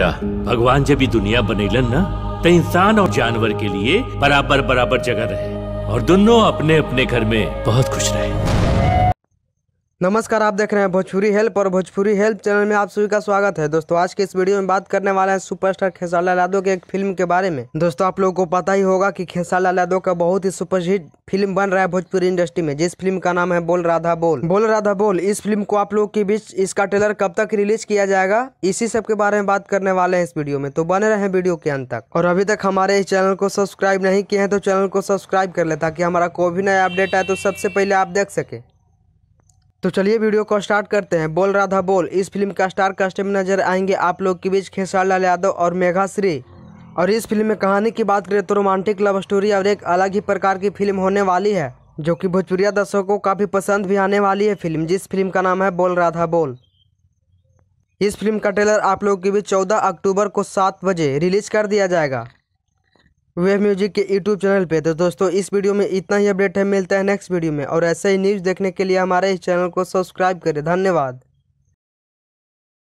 बेटा भगवान जब ये दुनिया बनेलन ना तो इंसान और जानवर के लिए बराबर बराबर जगह रहे और दोनों अपने अपने घर में बहुत खुश रहे नमस्कार आप देख रहे हैं भोजपुरी हेल्प और भोजपुरी हेल्प चैनल में आप सभी का स्वागत है दोस्तों आज के इस वीडियो में बात करने वाले हैं सुपरस्टार खेसाला यादव के एक फिल्म के बारे में दोस्तों आप लोगों को पता ही होगा कि खेसाला यादव का बहुत ही सुपरहिट फिल्म बन रहा है भोजपुरी इंडस्ट्री में जिस फिल्म का नाम है बोल राधा बोल बोल राधा बोल इस फिल्म को आप लोग के बीच इसका ट्रेलर कब तक रिलीज किया जाएगा इसी सब के बारे में बात करने वाले हैं इस वीडियो में तो बने रहे वीडियो के अंत तक और अभी तक हमारे इस चैनल को सब्सक्राइब नहीं किए हैं तो चैनल को सब्सक्राइब कर ले ताकि हमारा कोई भी नया अपडेट आए तो सबसे पहले आप देख सके तो चलिए वीडियो को स्टार्ट करते हैं बोल राधा बोल इस फिल्म का स्टार कास्ट में नजर आएंगे आप लोग के बीच खेसारी लाल यादव और मेघा श्री और इस फिल्म में कहानी की बात करें तो रोमांटिक लव स्टोरी और एक अलग ही प्रकार की फिल्म होने वाली है जो कि भोजपुरिया दर्शकों को काफ़ी पसंद भी आने वाली है फिल्म जिस फिल्म का नाम है बोल राधा बोल इस फिल्म का ट्रेलर आप लोगों के बीच चौदह अक्टूबर को सात बजे रिलीज कर दिया जाएगा वेब म्यूजिक के यूट्यूब चैनल पे तो दोस्तों इस वीडियो में इतना ही अपडेट है मिलता है नेक्स्ट वीडियो में और ऐसे ही न्यूज़ देखने के लिए हमारे इस चैनल को सब्सक्राइब करें धन्यवाद